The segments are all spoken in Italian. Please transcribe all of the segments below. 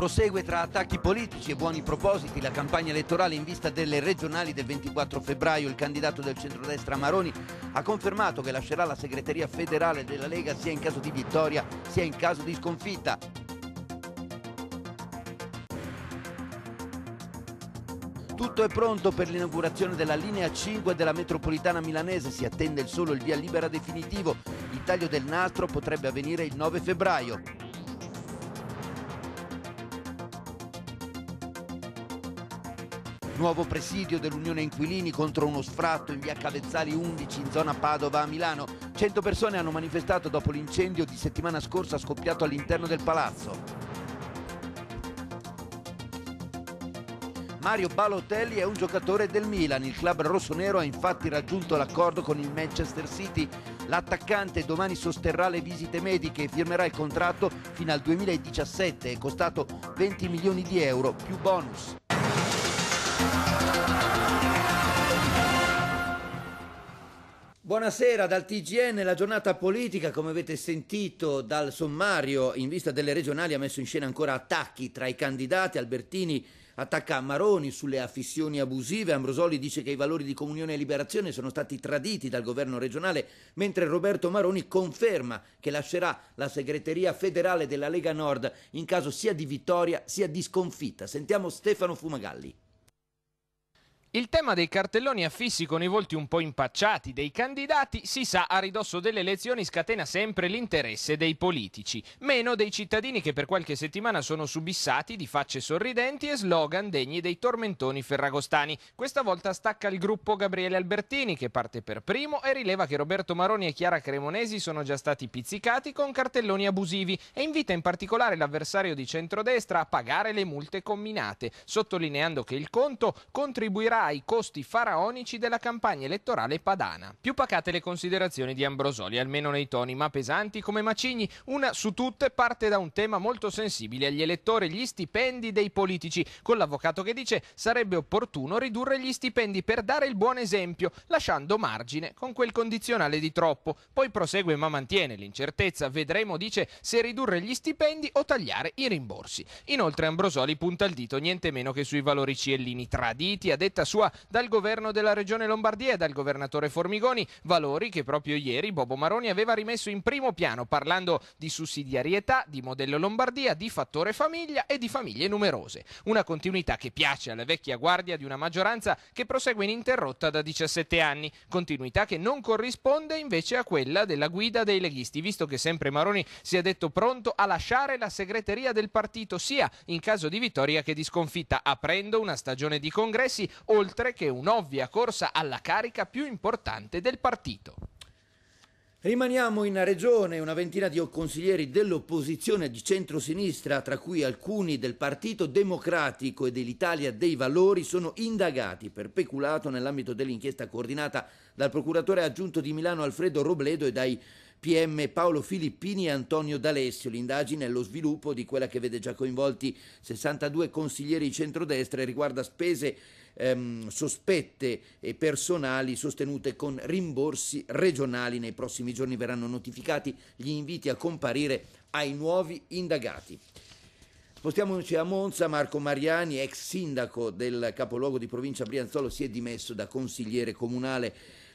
Prosegue tra attacchi politici e buoni propositi la campagna elettorale in vista delle regionali del 24 febbraio. Il candidato del centrodestra Maroni ha confermato che lascerà la segreteria federale della Lega sia in caso di vittoria sia in caso di sconfitta. Tutto è pronto per l'inaugurazione della linea 5 della metropolitana milanese, si attende solo il via libera definitivo. Il taglio del nastro potrebbe avvenire il 9 febbraio. Nuovo presidio dell'Unione Inquilini contro uno sfratto in via Cavezzali 11 in zona Padova a Milano. 100 persone hanno manifestato dopo l'incendio di settimana scorsa scoppiato all'interno del palazzo. Mario Balotelli è un giocatore del Milan, il club rossonero ha infatti raggiunto l'accordo con il Manchester City. L'attaccante domani sosterrà le visite mediche e firmerà il contratto fino al 2017, è costato 20 milioni di euro più bonus. Buonasera dal TGN, la giornata politica come avete sentito dal sommario in vista delle regionali ha messo in scena ancora attacchi tra i candidati, Albertini attacca Maroni sulle affissioni abusive, Ambrosoli dice che i valori di comunione e liberazione sono stati traditi dal governo regionale, mentre Roberto Maroni conferma che lascerà la segreteria federale della Lega Nord in caso sia di vittoria sia di sconfitta. Sentiamo Stefano Fumagalli. Il tema dei cartelloni affissi con i volti un po' impacciati dei candidati si sa a ridosso delle elezioni scatena sempre l'interesse dei politici, meno dei cittadini che per qualche settimana sono subissati di facce sorridenti e slogan degni dei tormentoni ferragostani. Questa volta stacca il gruppo Gabriele Albertini che parte per primo e rileva che Roberto Maroni e Chiara Cremonesi sono già stati pizzicati con cartelloni abusivi e invita in particolare l'avversario di centrodestra a pagare le multe combinate, sottolineando che il conto contribuirà pagherà i costi faraonici della campagna elettorale padana. Più pacate le considerazioni di Ambrosoli, almeno nei toni, ma pesanti come macigni. Una su tutte parte da un tema molto sensibile agli elettori, gli stipendi dei politici, con l'avvocato che dice sarebbe opportuno ridurre gli stipendi per dare il buon esempio, lasciando margine con quel condizionale di troppo. Poi prosegue ma mantiene l'incertezza, vedremo dice se ridurre gli stipendi o tagliare i rimborsi. Inoltre Ambrosoli punta il dito niente meno che sui valori ciellini traditi, a detta sua dal governo della regione Lombardia e dal governatore Formigoni, valori che proprio ieri Bobo Maroni aveva rimesso in primo piano parlando di sussidiarietà, di modello Lombardia, di fattore famiglia e di famiglie numerose. Una continuità che piace alla vecchia guardia di una maggioranza che prosegue ininterrotta da 17 anni, continuità che non corrisponde invece a quella della guida dei leghisti, visto che sempre Maroni si è detto pronto a lasciare la segreteria del partito sia in caso di vittoria che di sconfitta, aprendo una stagione di congressi o oltre che un'ovvia corsa alla carica più importante del partito. Rimaniamo in regione, una ventina di consiglieri dell'opposizione di centrosinistra, tra cui alcuni del Partito Democratico e dell'Italia dei Valori, sono indagati per peculato nell'ambito dell'inchiesta coordinata dal procuratore aggiunto di Milano Alfredo Robledo e dai PM Paolo Filippini e Antonio D'Alessio. L'indagine è lo sviluppo di quella che vede già coinvolti 62 consiglieri di centrodestra e riguarda spese ehm, sospette e personali sostenute con rimborsi regionali. Nei prossimi giorni verranno notificati gli inviti a comparire ai nuovi indagati. Spostiamoci a Monza, Marco Mariani, ex sindaco del capoluogo di provincia Brianzolo, si è dimesso da consigliere comunale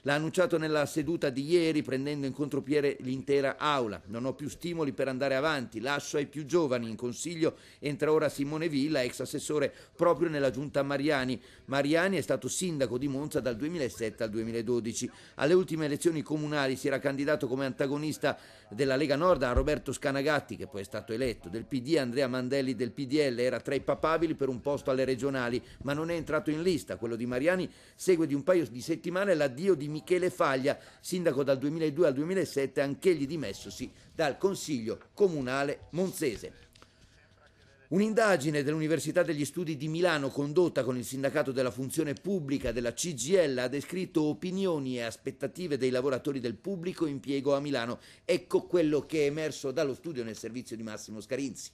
L'ha annunciato nella seduta di ieri prendendo in contropiede l'intera aula. Non ho più stimoli per andare avanti, lascio ai più giovani. In consiglio entra ora Simone Villa, ex assessore proprio nella giunta Mariani. Mariani è stato sindaco di Monza dal 2007 al 2012. Alle ultime elezioni comunali si era candidato come antagonista della Lega Nord a Roberto Scanagatti, che poi è stato eletto, del PD Andrea Mandelli del PDL, era tra i papabili per un posto alle regionali, ma non è entrato in lista. Quello di Mariani segue di un paio di settimane l'addio di Michele Faglia, sindaco dal 2002 al 2007, anch'egli dimessosi dal Consiglio Comunale Monzese. Un'indagine dell'Università degli Studi di Milano condotta con il sindacato della funzione pubblica della CGL ha descritto opinioni e aspettative dei lavoratori del pubblico impiego a Milano. Ecco quello che è emerso dallo studio nel servizio di Massimo Scarinzi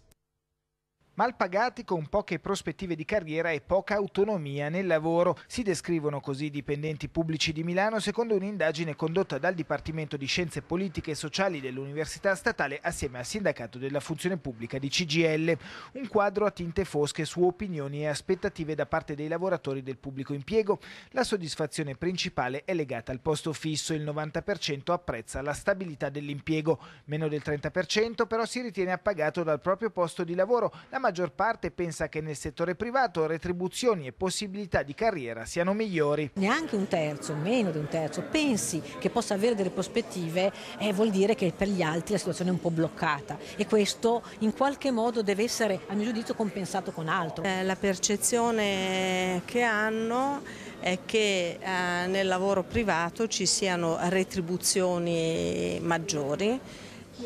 malpagati con poche prospettive di carriera e poca autonomia nel lavoro. Si descrivono così i dipendenti pubblici di Milano secondo un'indagine condotta dal Dipartimento di Scienze Politiche e Sociali dell'Università Statale assieme al Sindacato della Funzione Pubblica di CGL. Un quadro a tinte fosche su opinioni e aspettative da parte dei lavoratori del pubblico impiego. La soddisfazione principale è legata al posto fisso, il 90% apprezza la stabilità dell'impiego, meno del 30% però si ritiene appagato dal proprio posto di lavoro, la maggior maggior parte pensa che nel settore privato retribuzioni e possibilità di carriera siano migliori. Neanche un terzo, meno di un terzo, pensi che possa avere delle prospettive, eh, vuol dire che per gli altri la situazione è un po' bloccata e questo in qualche modo deve essere, a mio giudizio, compensato con altro. Eh, la percezione che hanno è che eh, nel lavoro privato ci siano retribuzioni maggiori.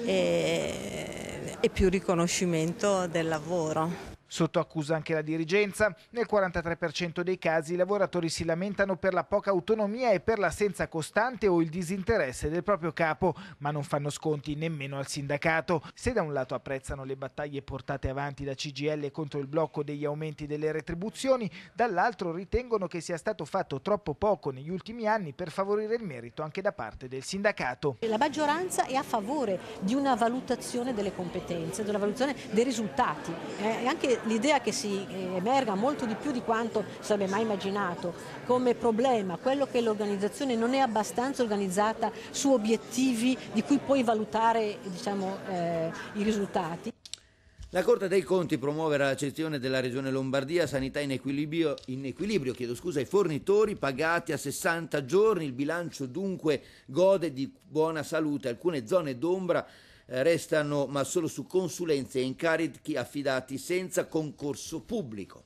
E e più riconoscimento del lavoro. Sotto accusa anche la dirigenza, nel 43% dei casi i lavoratori si lamentano per la poca autonomia e per l'assenza costante o il disinteresse del proprio capo, ma non fanno sconti nemmeno al sindacato. Se da un lato apprezzano le battaglie portate avanti da CGL contro il blocco degli aumenti delle retribuzioni, dall'altro ritengono che sia stato fatto troppo poco negli ultimi anni per favorire il merito anche da parte del sindacato. La maggioranza è a favore di una valutazione delle competenze, di una valutazione dei risultati, eh, anche l'idea che si emerga molto di più di quanto si sarebbe mai immaginato come problema, quello che l'organizzazione non è abbastanza organizzata su obiettivi di cui puoi valutare diciamo, eh, i risultati. La Corte dei Conti promuove la gestione della Regione Lombardia sanità in equilibrio, in equilibrio scusa, i fornitori pagati a 60 giorni. Il bilancio dunque gode di buona salute. Alcune zone d'ombra eh, restano ma solo su consulenze e incarichi affidati senza concorso pubblico.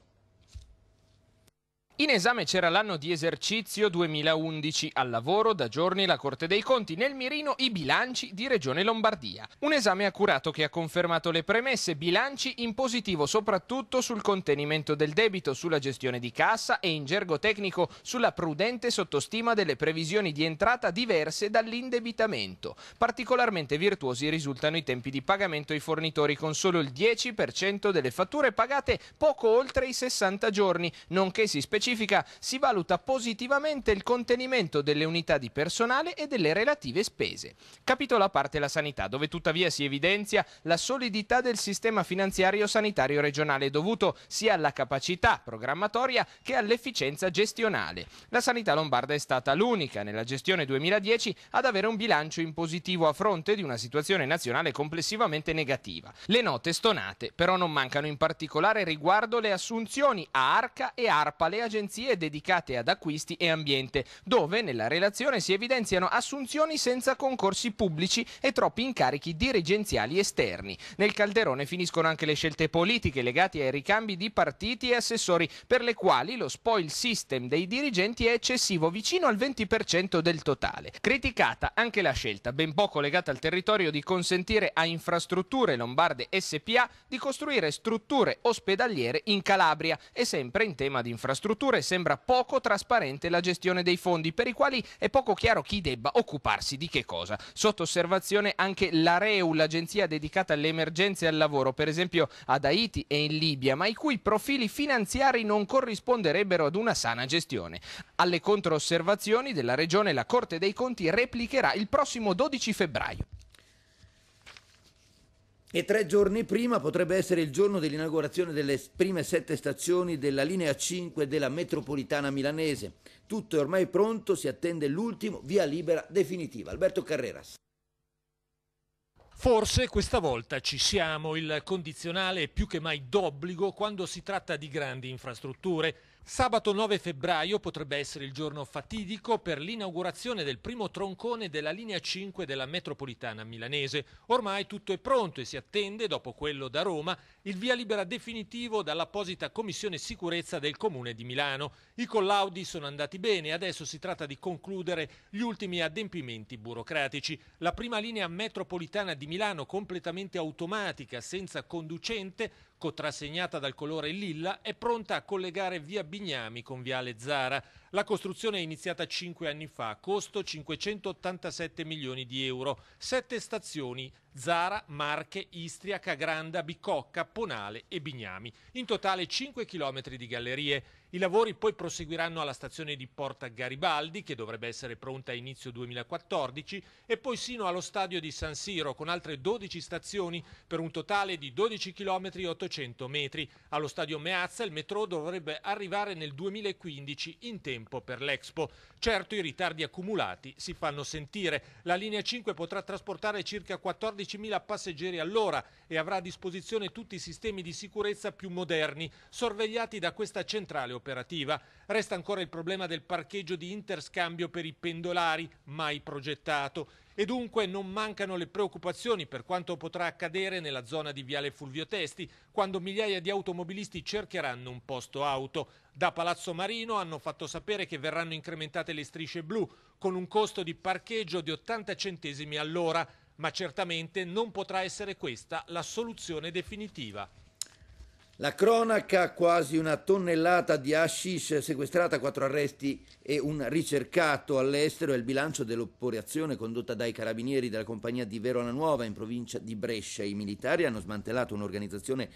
In esame c'era l'anno di esercizio 2011. Al lavoro da giorni la Corte dei Conti. Nel mirino i bilanci di Regione Lombardia. Un esame accurato che ha confermato le premesse. Bilanci in positivo soprattutto sul contenimento del debito, sulla gestione di cassa e in gergo tecnico sulla prudente sottostima delle previsioni di entrata diverse dall'indebitamento. Particolarmente virtuosi risultano i tempi di pagamento ai fornitori con solo il 10% delle fatture pagate poco oltre i 60 giorni, nonché si specifica specifica si valuta positivamente il contenimento delle unità di personale e delle relative spese. Capitolo a parte la sanità, dove tuttavia si evidenzia la solidità del sistema finanziario sanitario regionale dovuto sia alla capacità programmatoria che all'efficienza gestionale. La sanità lombarda è stata l'unica nella gestione 2010 ad avere un bilancio in positivo a fronte di una situazione nazionale complessivamente negativa. Le note stonate però non mancano in particolare riguardo le assunzioni a Arca e Arpale a gestione agenzie dedicate ad acquisti e ambiente, dove nella relazione si evidenziano assunzioni senza concorsi pubblici e troppi incarichi dirigenziali esterni. Nel calderone finiscono anche le scelte politiche legate ai ricambi di partiti e assessori, per le quali lo spoil system dei dirigenti è eccessivo, vicino al 20% del totale. Criticata anche la scelta, ben poco legata al territorio, di consentire a infrastrutture lombarde SPA di costruire strutture ospedaliere in Calabria e sempre in tema di infrastrutture eppure sembra poco trasparente la gestione dei fondi, per i quali è poco chiaro chi debba occuparsi di che cosa. Sotto osservazione anche la REU, l'agenzia dedicata alle emergenze al lavoro, per esempio ad Haiti e in Libia, ma i cui profili finanziari non corrisponderebbero ad una sana gestione. Alle controosservazioni della Regione la Corte dei Conti replicherà il prossimo 12 febbraio e tre giorni prima potrebbe essere il giorno dell'inaugurazione delle prime sette stazioni della linea 5 della metropolitana milanese. Tutto è ormai pronto, si attende l'ultimo via libera definitiva. Alberto Carreras. Forse questa volta ci siamo, il condizionale è più che mai d'obbligo quando si tratta di grandi infrastrutture. Sabato 9 febbraio potrebbe essere il giorno fatidico per l'inaugurazione del primo troncone della linea 5 della metropolitana milanese. Ormai tutto è pronto e si attende, dopo quello da Roma, il via libera definitivo dall'apposita Commissione Sicurezza del Comune di Milano. I collaudi sono andati bene, adesso si tratta di concludere gli ultimi adempimenti burocratici. La prima linea metropolitana di Milano, completamente automatica, senza conducente, contrassegnata dal colore lilla, è pronta a collegare via Bignami con viale Zara. La costruzione è iniziata cinque anni fa, costo 587 milioni di euro, sette stazioni Zara, Marche, Istria, Cagranda, Bicocca, Ponale e Bignami. In totale 5 km di gallerie. I lavori poi proseguiranno alla stazione di Porta Garibaldi, che dovrebbe essere pronta a inizio 2014, e poi sino allo stadio di San Siro, con altre 12 stazioni per un totale di 12 km 800 metri. Allo stadio Meazza il metro dovrebbe arrivare nel 2015 in tempo per l'Expo. Certo i ritardi accumulati si fanno sentire. La linea 5 potrà trasportare circa 14.000 passeggeri all'ora e avrà a disposizione tutti i sistemi di sicurezza più moderni, sorvegliati da questa centrale operativa. Resta ancora il problema del parcheggio di interscambio per i pendolari, mai progettato. E dunque non mancano le preoccupazioni per quanto potrà accadere nella zona di Viale Fulvio Testi, quando migliaia di automobilisti cercheranno un posto auto. Da Palazzo Marino hanno fatto sapere che verranno incrementate le strisce blu, con un costo di parcheggio di 80 centesimi all'ora, ma certamente non potrà essere questa la soluzione definitiva. La cronaca, quasi una tonnellata di hashish sequestrata, quattro arresti e un ricercato all'estero è il bilancio dell'operazione condotta dai carabinieri della compagnia di Verona Nuova in provincia di Brescia. I militari hanno smantellato un'organizzazione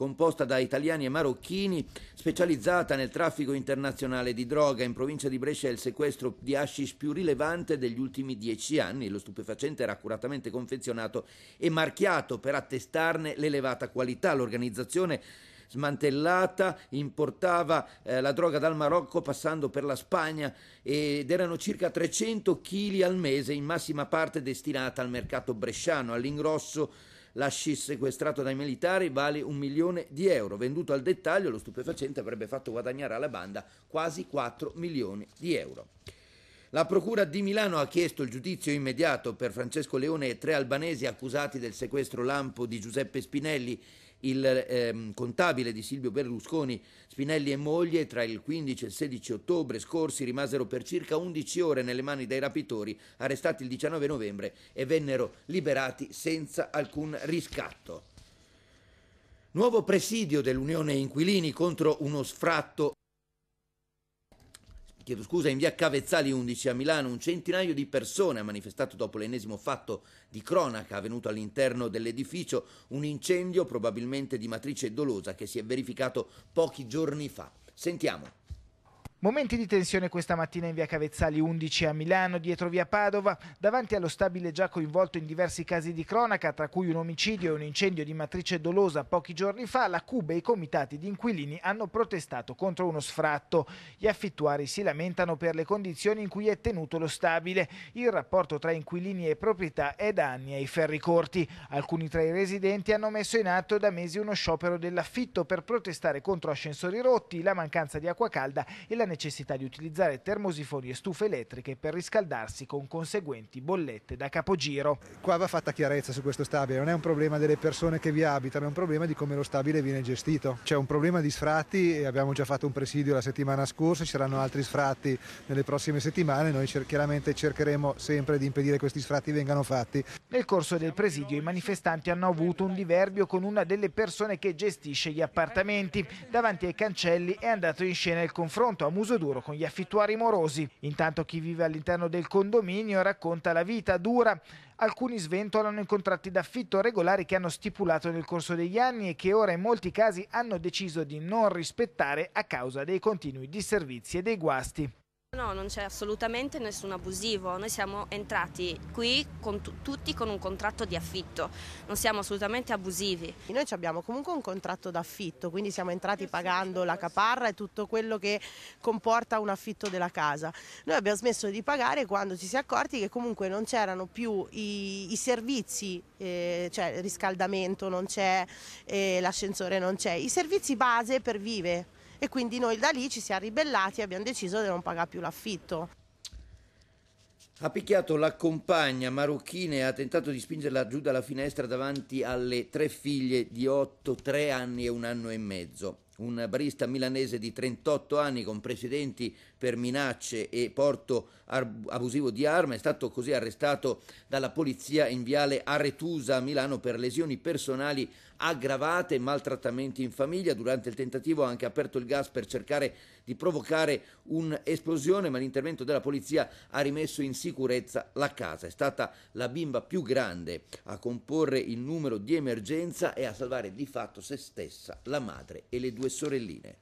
composta da italiani e marocchini, specializzata nel traffico internazionale di droga. In provincia di Brescia è il sequestro di hashish più rilevante degli ultimi dieci anni. Lo stupefacente era accuratamente confezionato e marchiato per attestarne l'elevata qualità. L'organizzazione smantellata, importava eh, la droga dal Marocco passando per la Spagna ed erano circa 300 kg al mese in massima parte destinata al mercato bresciano, all'ingrosso l'ascis sequestrato dai militari vale un milione di euro. Venduto al dettaglio, lo stupefacente avrebbe fatto guadagnare alla banda quasi 4 milioni di euro. La Procura di Milano ha chiesto il giudizio immediato per Francesco Leone e tre albanesi accusati del sequestro lampo di Giuseppe Spinelli il ehm, contabile di Silvio Berlusconi, Spinelli e moglie, tra il 15 e il 16 ottobre scorsi rimasero per circa 11 ore nelle mani dei rapitori, arrestati il 19 novembre e vennero liberati senza alcun riscatto. Nuovo presidio dell'Unione Inquilini contro uno sfratto chiedo scusa, in via Cavezzali 11 a Milano un centinaio di persone ha manifestato dopo l'ennesimo fatto di cronaca avvenuto all'interno dell'edificio, un incendio probabilmente di matrice dolosa che si è verificato pochi giorni fa. Sentiamo. Momenti di tensione questa mattina in via Cavezzali 11 a Milano, dietro via Padova, davanti allo stabile già coinvolto in diversi casi di cronaca, tra cui un omicidio e un incendio di matrice dolosa pochi giorni fa, la Cuba e i comitati di inquilini hanno protestato contro uno sfratto. Gli affittuari si lamentano per le condizioni in cui è tenuto lo stabile. Il rapporto tra inquilini e proprietà è da anni ai ferri corti. Alcuni tra i residenti hanno messo in atto da mesi uno sciopero dell'affitto per protestare contro ascensori rotti, la mancanza di acqua calda e la necessità di utilizzare termosifoni e stufe elettriche per riscaldarsi con conseguenti bollette da capogiro. Qua va fatta chiarezza su questo stabile, non è un problema delle persone che vi abitano, è un problema di come lo stabile viene gestito. C'è un problema di sfratti abbiamo già fatto un presidio la settimana scorsa, ci saranno altri sfratti nelle prossime settimane, noi cer chiaramente cercheremo sempre di impedire che questi sfratti vengano fatti. Nel corso del presidio i manifestanti hanno avuto un diverbio con una delle persone che gestisce gli appartamenti. Davanti ai cancelli è andato in scena il confronto a muso duro con gli affittuari morosi. Intanto chi vive all'interno del condominio racconta la vita dura. Alcuni sventolano i contratti d'affitto regolari che hanno stipulato nel corso degli anni e che ora in molti casi hanno deciso di non rispettare a causa dei continui disservizi e dei guasti. No, non c'è assolutamente nessun abusivo, noi siamo entrati qui con tutti con un contratto di affitto, non siamo assolutamente abusivi. Noi abbiamo comunque un contratto d'affitto, quindi siamo entrati eh pagando la caparra e tutto quello che comporta un affitto della casa. Noi abbiamo smesso di pagare quando ci si è accorti che comunque non c'erano più i, i servizi, eh, cioè riscaldamento non c'è, eh, l'ascensore non c'è, i servizi base per vive e quindi noi da lì ci siamo ribellati e abbiamo deciso di non pagare più l'affitto. Ha picchiato la compagna marocchina e ha tentato di spingerla giù dalla finestra davanti alle tre figlie di 8, 3 anni e un anno e mezzo. Un barista milanese di 38 anni con precedenti per minacce e porto abusivo di arma, è stato così arrestato dalla polizia in viale Aretusa a Milano per lesioni personali aggravate e maltrattamenti in famiglia. Durante il tentativo ha anche aperto il gas per cercare di provocare un'esplosione, ma l'intervento della polizia ha rimesso in sicurezza la casa. È stata la bimba più grande a comporre il numero di emergenza e a salvare di fatto se stessa, la madre e le due sorelline.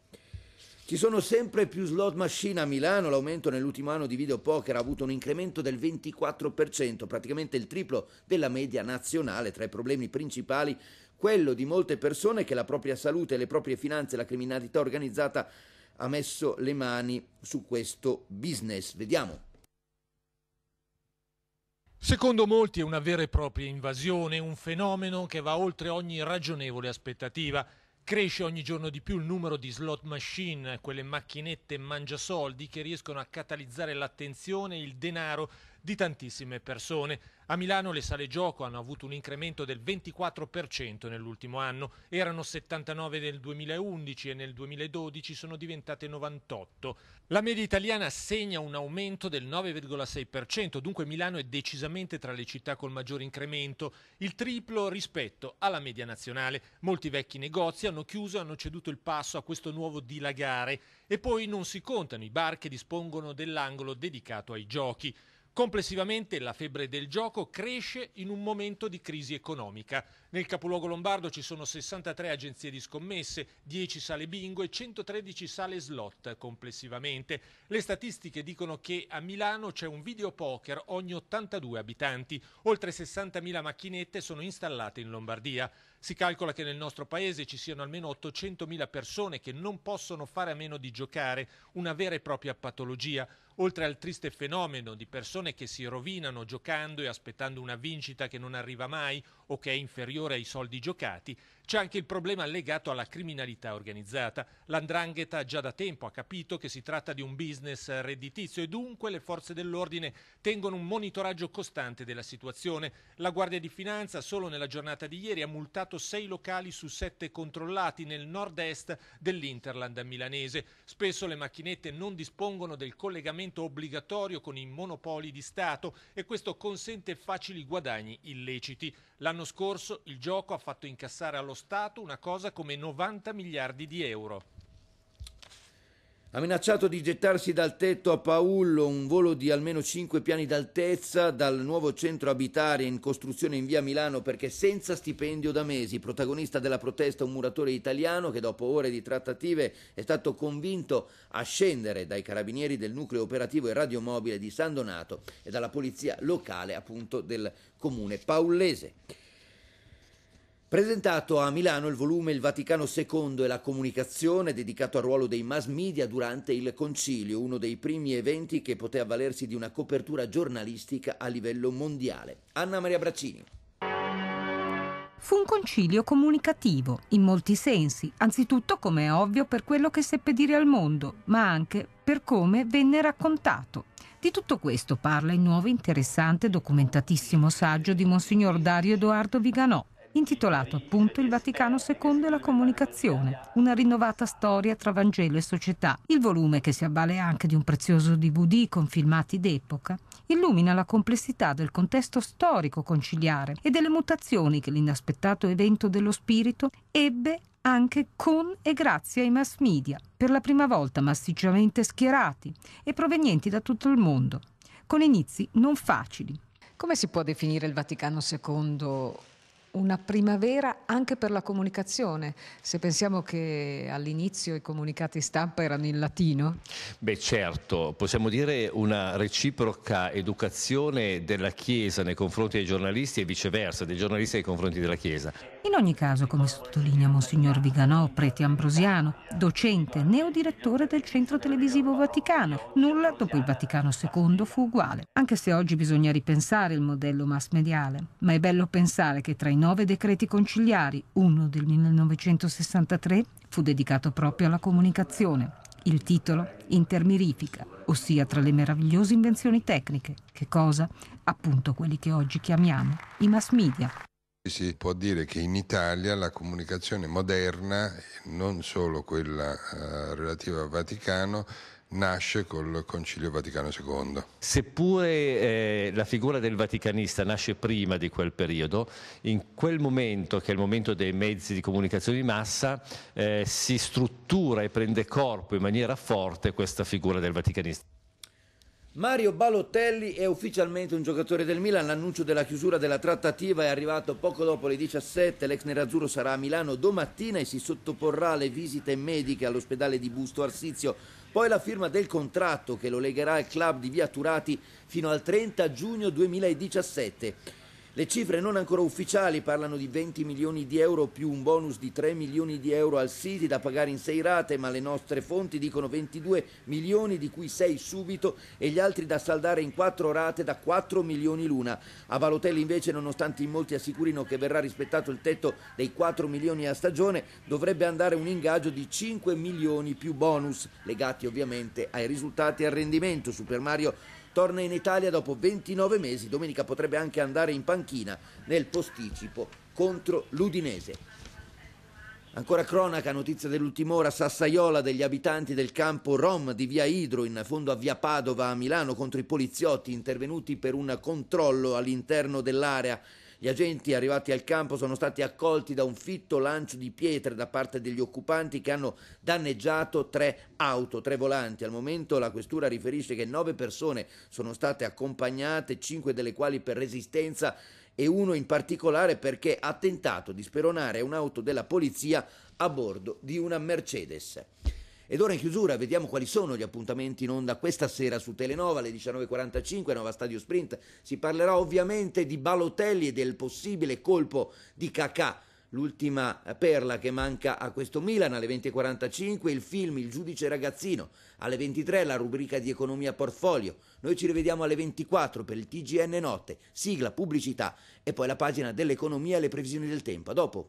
Ci sono sempre più slot machine a Milano, l'aumento nell'ultimo anno di videopoker ha avuto un incremento del 24%, praticamente il triplo della media nazionale. Tra i problemi principali quello di molte persone che la propria salute, le proprie finanze, la criminalità organizzata ha messo le mani su questo business. Vediamo. Secondo molti è una vera e propria invasione, un fenomeno che va oltre ogni ragionevole aspettativa. Cresce ogni giorno di più il numero di slot machine, quelle macchinette mangiasoldi che riescono a catalizzare l'attenzione e il denaro di tantissime persone. A Milano le sale gioco hanno avuto un incremento del 24% nell'ultimo anno, erano 79 nel 2011 e nel 2012 sono diventate 98. La media italiana segna un aumento del 9,6%, dunque Milano è decisamente tra le città col maggior incremento, il triplo rispetto alla media nazionale. Molti vecchi negozi hanno chiuso e hanno ceduto il passo a questo nuovo dilagare e poi non si contano i bar che dispongono dell'angolo dedicato ai giochi. Complessivamente la febbre del gioco cresce in un momento di crisi economica nel capoluogo lombardo ci sono 63 agenzie di scommesse, 10 sale bingo e 113 sale slot complessivamente. Le statistiche dicono che a Milano c'è un videopoker ogni 82 abitanti. Oltre 60.000 macchinette sono installate in Lombardia. Si calcola che nel nostro paese ci siano almeno 800.000 persone che non possono fare a meno di giocare, una vera e propria patologia. Oltre al triste fenomeno di persone che si rovinano giocando e aspettando una vincita che non arriva mai, o che è inferiore ai soldi giocati, c'è anche il problema legato alla criminalità organizzata. L'andrangheta già da tempo ha capito che si tratta di un business redditizio e dunque le forze dell'ordine tengono un monitoraggio costante della situazione. La Guardia di Finanza solo nella giornata di ieri ha multato sei locali su sette controllati nel nord-est dell'Interland milanese. Spesso le macchinette non dispongono del collegamento obbligatorio con i monopoli di Stato e questo consente facili guadagni illeciti. L'anno scorso il gioco ha fatto incassare allo Stato una cosa come 90 miliardi di euro. Ha minacciato di gettarsi dal tetto a Paullo un volo di almeno 5 piani d'altezza dal nuovo centro abitare in costruzione in via Milano perché senza stipendio da mesi. Protagonista della protesta un muratore italiano che dopo ore di trattative è stato convinto a scendere dai carabinieri del nucleo operativo e radiomobile di San Donato e dalla polizia locale appunto del comune paullese. Presentato a Milano il volume Il Vaticano II e la comunicazione dedicato al ruolo dei mass media durante il concilio, uno dei primi eventi che poté avvalersi di una copertura giornalistica a livello mondiale. Anna Maria Braccini. Fu un concilio comunicativo, in molti sensi, anzitutto come è ovvio per quello che seppe dire al mondo, ma anche per come venne raccontato. Di tutto questo parla il nuovo interessante e documentatissimo saggio di Monsignor Dario Edoardo Viganò, intitolato appunto Il Vaticano II e la comunicazione, una rinnovata storia tra Vangelo e società. Il volume, che si avvale anche di un prezioso DVD con filmati d'epoca, illumina la complessità del contesto storico conciliare e delle mutazioni che l'inaspettato evento dello spirito ebbe anche con e grazie ai mass media, per la prima volta massicciamente schierati e provenienti da tutto il mondo, con inizi non facili. Come si può definire il Vaticano II una primavera anche per la comunicazione, se pensiamo che all'inizio i comunicati stampa erano in latino. Beh certo, possiamo dire una reciproca educazione della Chiesa nei confronti dei giornalisti e viceversa, dei giornalisti nei confronti della Chiesa. In ogni caso, come sottolinea Monsignor Viganò, prete ambrosiano, docente, neodirettore del centro televisivo Vaticano, nulla dopo il Vaticano II fu uguale, anche se oggi bisogna ripensare il modello mass mediale. Ma è bello pensare che tra i nove decreti conciliari, uno del 1963 fu dedicato proprio alla comunicazione. Il titolo Intermirifica, ossia tra le meravigliose invenzioni tecniche, che cosa? Appunto quelli che oggi chiamiamo i mass media. Si può dire che in Italia la comunicazione moderna, non solo quella eh, relativa al Vaticano, nasce col Concilio Vaticano II. Seppure eh, la figura del Vaticanista nasce prima di quel periodo, in quel momento, che è il momento dei mezzi di comunicazione di massa, eh, si struttura e prende corpo in maniera forte questa figura del Vaticanista. Mario Balotelli è ufficialmente un giocatore del Milan. L'annuncio della chiusura della trattativa è arrivato poco dopo le 17. L'ex nerazzurro sarà a Milano domattina e si sottoporrà alle visite mediche all'ospedale di Busto Arsizio. Poi la firma del contratto che lo legherà al club di Via Turati fino al 30 giugno 2017. Le cifre non ancora ufficiali parlano di 20 milioni di euro più un bonus di 3 milioni di euro al City da pagare in 6 rate, ma le nostre fonti dicono 22 milioni di cui 6 subito e gli altri da saldare in 4 rate da 4 milioni l'una. A Valotelli invece, nonostante in molti assicurino che verrà rispettato il tetto dei 4 milioni a stagione, dovrebbe andare un ingaggio di 5 milioni più bonus, legati ovviamente ai risultati e al rendimento. Super Mario torna in Italia dopo 29 mesi, domenica potrebbe anche andare in panchina nel posticipo contro l'Udinese. Ancora cronaca, notizia dell'ultima ora, Sassaiola degli abitanti del campo Rom di Via Idro in fondo a Via Padova a Milano contro i poliziotti intervenuti per un controllo all'interno dell'area gli agenti arrivati al campo sono stati accolti da un fitto lancio di pietre da parte degli occupanti che hanno danneggiato tre auto, tre volanti. Al momento la questura riferisce che nove persone sono state accompagnate, cinque delle quali per resistenza e uno in particolare perché ha tentato di speronare un'auto della polizia a bordo di una Mercedes. Ed ora in chiusura vediamo quali sono gli appuntamenti in onda questa sera su Telenova alle 19.45, Nova Stadio Sprint. Si parlerà ovviamente di Balotelli e del possibile colpo di Kakà l'ultima perla che manca a questo Milan alle 20.45, il film Il giudice ragazzino, alle 23 la rubrica di economia portfolio, noi ci rivediamo alle 24 per il TGN Notte, sigla, pubblicità e poi la pagina dell'economia e le previsioni del tempo. A dopo!